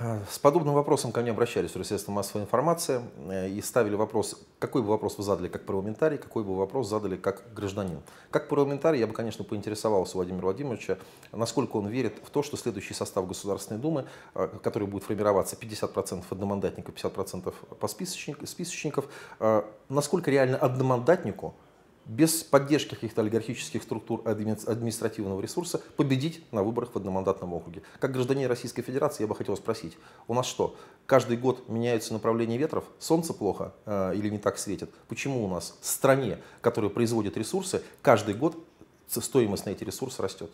Э, с подобным вопросом ко мне обращались уже средства массовой информации э, и ставили вопрос, какой бы вопрос вы задали как парламентарий, какой бы вопрос задали как гражданин. Как парламентарий я бы, конечно, поинтересовался у Владимира Владимировича, насколько он верит в то, что следующий состав Государственной Думы, э, который будет формироваться 50% одномандатников, 50% по списочников, списочников насколько реально одномандатнику – без поддержки каких-то олигархических структур административного ресурса победить на выборах в одномандатном округе. Как гражданин Российской Федерации я бы хотел спросить, у нас что, каждый год меняются направления ветров, солнце плохо э, или не так светит? Почему у нас в стране, которая производит ресурсы, каждый год стоимость на эти ресурсы растет?